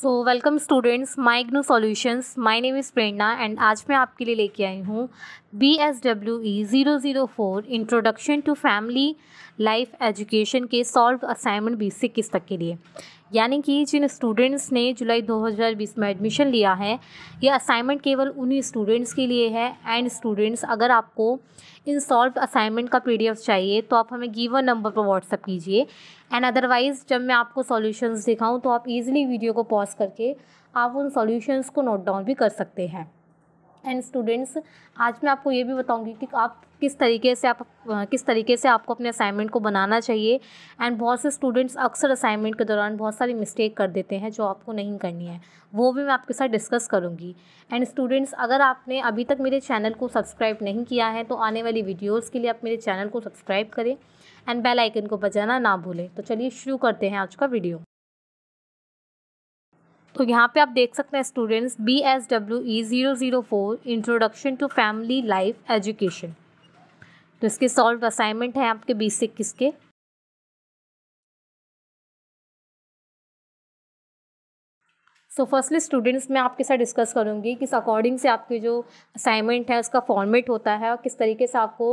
So welcome students IGNOU solutions my name is Prerna and आज मैं आपके लिए लेके आई हूँ B S W E zero zero four introduction to family life education के सॉल्व असाइनमेंट बीस से किस तक के लिए यानी कि जिन स्टूडेंट्स ने जुलाई 2020 में एडमिशन लिया है यह असाइनमेंट केवल उन्हीं स्टूडेंट्स के लिए है एंड स्टूडेंट्स अगर आपको इन सॉल्व असाइनमेंट का पीडीएफ चाहिए तो आप हमें गिवन नंबर पर व्हाट्सअप कीजिए एंड अदरवाइज़ जब मैं आपको सॉल्यूशंस दिखाऊं तो आप इजीली वीडियो को पॉज करके आप उन सॉल्यूशंस को नोट डाउन भी कर सकते हैं एंड स्टूडेंट्स आज मैं आपको ये भी बताऊंगी कि आप किस तरीके से आप किस तरीके से आपको अपने असाइनमेंट को बनाना चाहिए एंड बहुत से स्टूडेंट्स अक्सर असाइनमेंट के दौरान बहुत सारी मिस्टेक कर देते हैं जो आपको नहीं करनी है वो भी मैं आपके साथ डिस्कस करूँगी एंड स्टूडेंट्स अगर आपने अभी तक मेरे चैनल को सब्सक्राइब नहीं किया है तो आने वाली वीडियोज़ के लिए आप मेरे चैनल को सब्सक्राइब करें एंड बेलाइकन को बजाना ना भूलें तो चलिए शुरू करते हैं आज का वीडियो तो यहाँ पे आप देख सकते हैं students B S W E zero zero four introduction to family life education तो इसके सॉल्व असाइनमेंट हैं आपके बीस से इक्कीस के सो फर्स्टली स्टूडेंट्स मैं आपके साथ डिस्कस करूँगी किस अकॉर्डिंग से आपके जो असाइनमेंट है उसका फॉर्मेट होता है और किस तरीके से आपको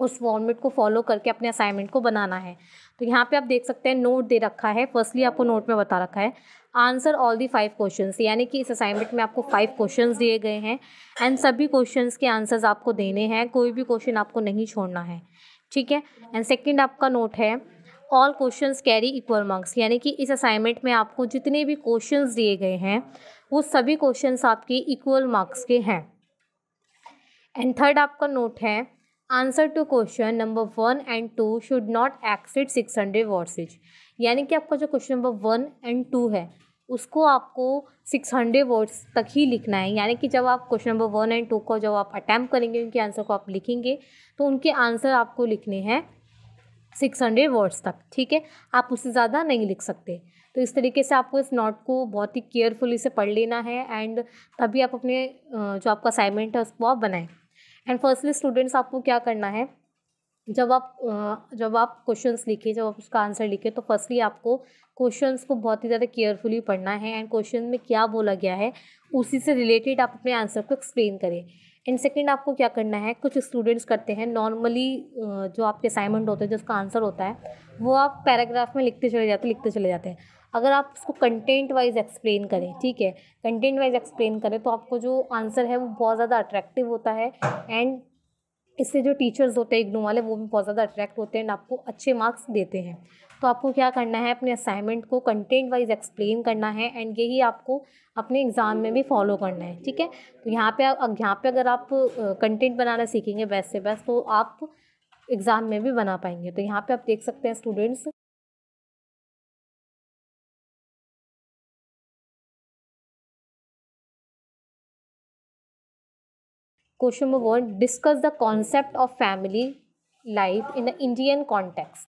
उस फॉर्मेट को फॉलो करके अपने असाइनमेंट को बनाना है तो यहाँ पे आप देख सकते हैं नोट दे रखा है फर्स्टली आपको नोट में बता रखा है answer all the five question यानी कि इस असाइनमेंट में आपको फाइव क्वेश्चन दिए गए हैं एंड सभी क्वेश्चन के आंसर्स आपको देने हैं कोई भी क्वेश्चन आपको नहीं छोड़ना है ठीक है एंड सेकेंड आपका नोट है all question carry equal marks यानी कि इस असाइनमेंट में आपको जितने भी क्वेश्चन दिए गए हैं वो सभी क्वेश्चन आपके इक्वल मार्क्स के हैं एंड थर्ड आपका नोट है answer to question number one and two should not exceed six hundred verses यानी कि आपका जो question number one and two है उसको आपको सिक्स हंड्रेड वर्ड्स तक ही लिखना है यानी कि जब आप question number one and two को जब आप अटैम्प्ट करेंगे उनके आंसर को आप लिखेंगे तो उनके आंसर आपको लिखने हैं सिक्स हंड्रेड वर्ड्स तक ठीक है आप उससे ज़्यादा नहीं लिख सकते तो इस तरीके से आपको इस नोट को बहुत ही केयरफुली से पढ़ लेना है एंड तभी आप अपने जो आपका असाइनमेंट है उसको आप बनाएं एंड फर्स्टली स्टूडेंट्स आपको क्या करना है जब आप जब आप क्वेश्चंस लिखे जब आप उसका आंसर लिखे तो फर्स्टली आपको क्वेश्चंस को बहुत ही ज़्यादा केयरफुली पढ़ना है एंड क्वेश्चन में क्या बोला गया है उसी से रिलेटेड आप अपने आंसर को एक्सप्लेन करें एंड सेकेंड आपको क्या करना है कुछ स्टूडेंट्स करते हैं नॉर्मली जो आपके असाइनमेंट होते हैं जिसका आंसर होता है वो आप पैराग्राफ में लिखते चले जाते लिखते चले जाते हैं अगर आप उसको कंटेंट वाइज एक्सप्लेन करें ठीक है कंटेंट वाइज एक्सप्लेन करें तो आपको जो आंसर है वो बहुत ज़्यादा अट्रैक्टिव होता है एंड इससे जो टीचर्स होते हैं इग्नू वाले वो भी बहुत ज़्यादा अट्रैक्ट होते हैं एंड आपको अच्छे मार्क्स देते हैं तो आपको क्या करना है अपने असाइनमेंट को कंटेंट वाइज एक्सप्लेन करना है एंड यही आपको अपने एग्ज़ाम में भी फॉलो करना है ठीक है तो यहाँ पे यहाँ पे अगर आप कंटेंट बनाना सीखेंगे बेस्ट से बेस्ट तो आप एग्ज़ाम में भी बना पाएंगे तो यहाँ पे आप देख सकते हैं students Question number one, discuss the concept of family life in the Indian context.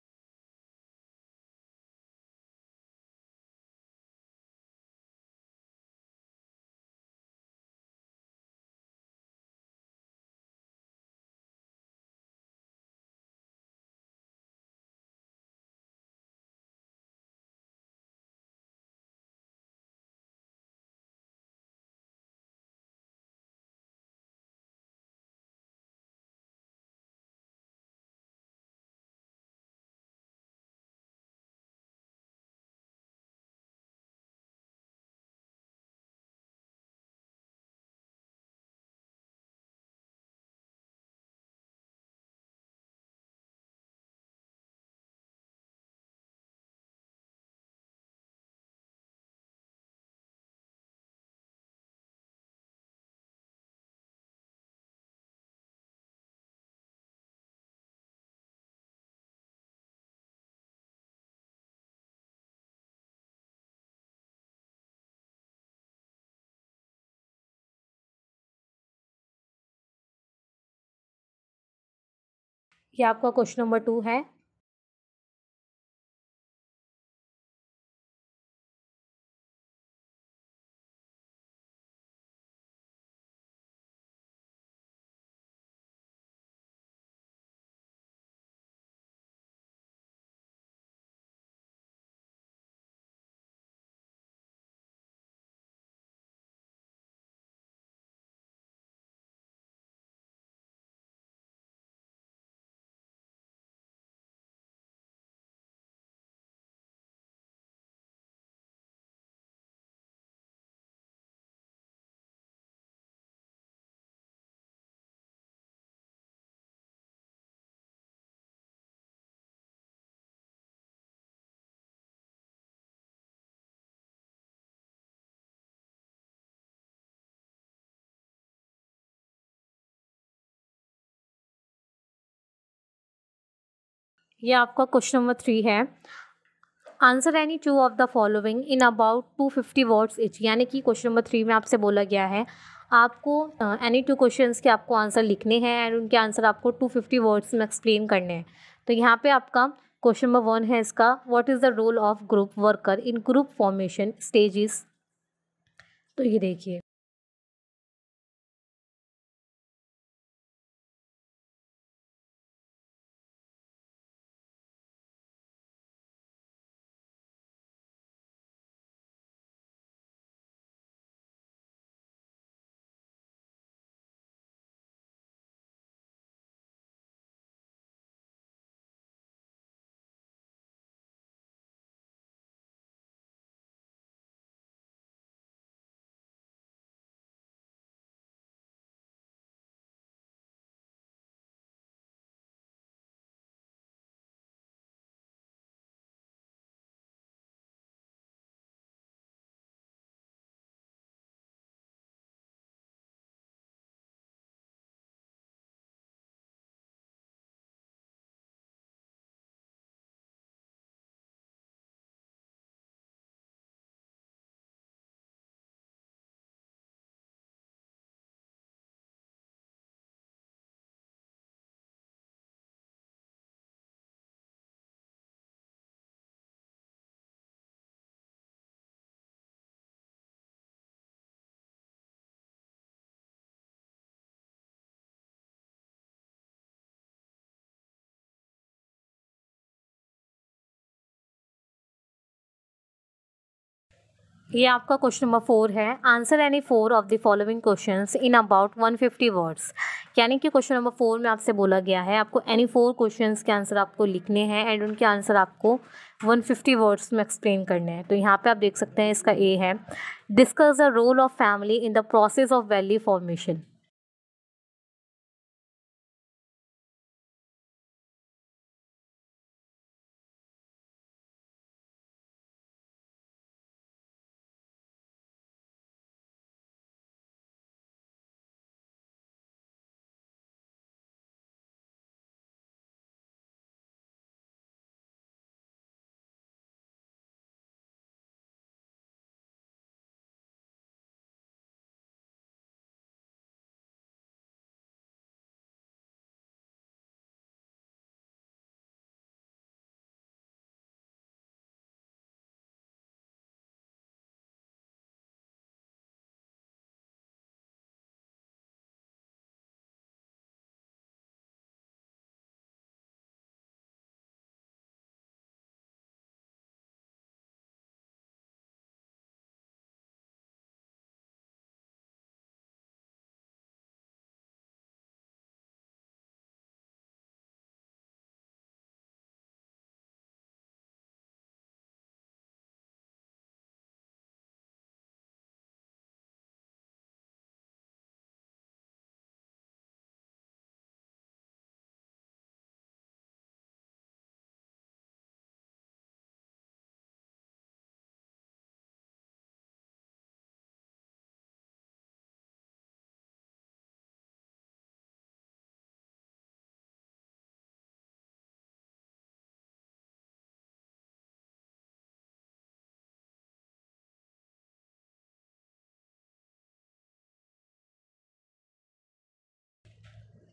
ये आपका क्वेश्चन नंबर टू है ये आपका क्वेश्चन नंबर थ्री है answer any two of the following in about two fifty words each यानी कि question number three में आपसे बोला गया है आपको एनी टू क्वेश्चन के आपको आंसर लिखने हैं एंड उनके आंसर आपको टू फिफ्टी वर्ड्स में एक्सप्लेन करने हैं तो यहाँ पे आपका क्वेश्चन नंबर वन है इसका what is the role of group worker in group formation stages तो ये देखिए ये आपका क्वेश्चन नंबर फोर है answer any four of the following questions in about 150 words यानी कि क्वेश्चन नंबर फोर में आपसे बोला गया है आपको एनी फोर क्वेश्चंस के आंसर आपको लिखने हैं एंड उनके आंसर आपको 150 वर्ड्स में एक्सप्लेन करने हैं तो यहाँ पे आप देख सकते हैं इसका ए है discuss the role of family in the process of value formation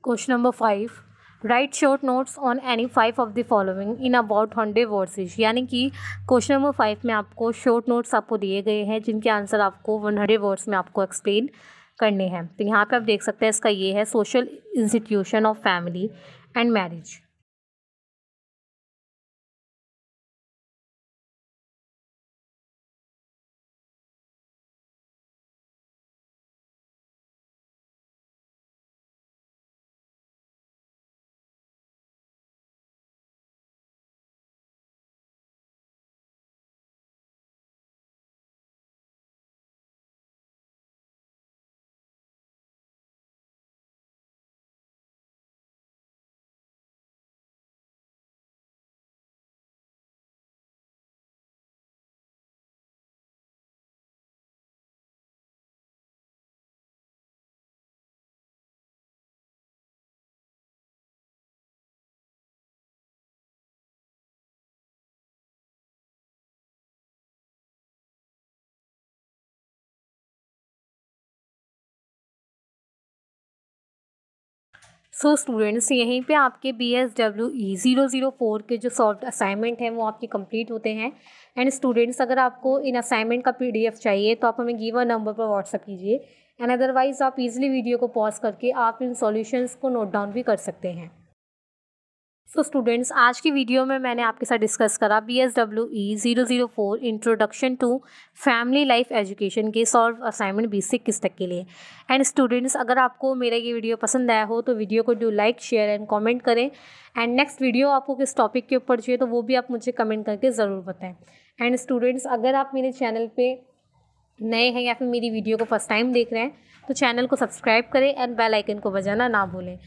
question number five write short notes on any five of the following in about hundred verses यानी कि क्वेश्चन नंबर फाइव में आपको short notes आपको दिए गए हैं जिनके answer आपको वन हंड्रेड वर्ड्स में आपको एक्सप्लेन करने हैं तो यहाँ पे आप देख सकते हैं इसका ये है social institution of family and marriage so students यहीं पे आपके B S W E zero zero four के जो सॉफ्ट असाइनमेंट हैं वो आपके कंप्लीट होते हैं एंड स्टूडेंट्स अगर आपको इन असाइनमेंट का पीडीएफ चाहिए तो आप हमें गिवन नंबर पर व्हाट्सअप कीजिए एंड अदरवाइज़ आप इजीली वीडियो को पॉज करके आप इन सॉल्यूशंस को नोट डाउन भी कर सकते हैं सो so स्टूडेंट्स आज की वीडियो में मैंने आपके साथ डिस्कस करा B S W E zero zero four introduction to family life education के सॉल्व असाइनमेंट बीस से किस तक के लिए एंड स्टूडेंट्स अगर आपको मेरा ये वीडियो पसंद आया हो तो वीडियो को do like share and comment करें एंड नेक्स्ट वीडियो आपको किस टॉपिक के ऊपर चाहिए तो वो भी आप मुझे कमेंट करके ज़रूर बताएं एंड स्टूडेंट्स अगर आप मेरे चैनल पर नए हैं या फिर मेरी वीडियो को फर्स्ट टाइम देख रहे हैं तो चैनल को सब्सक्राइब करें एंड बेल आइकन को बजाना ना भूलें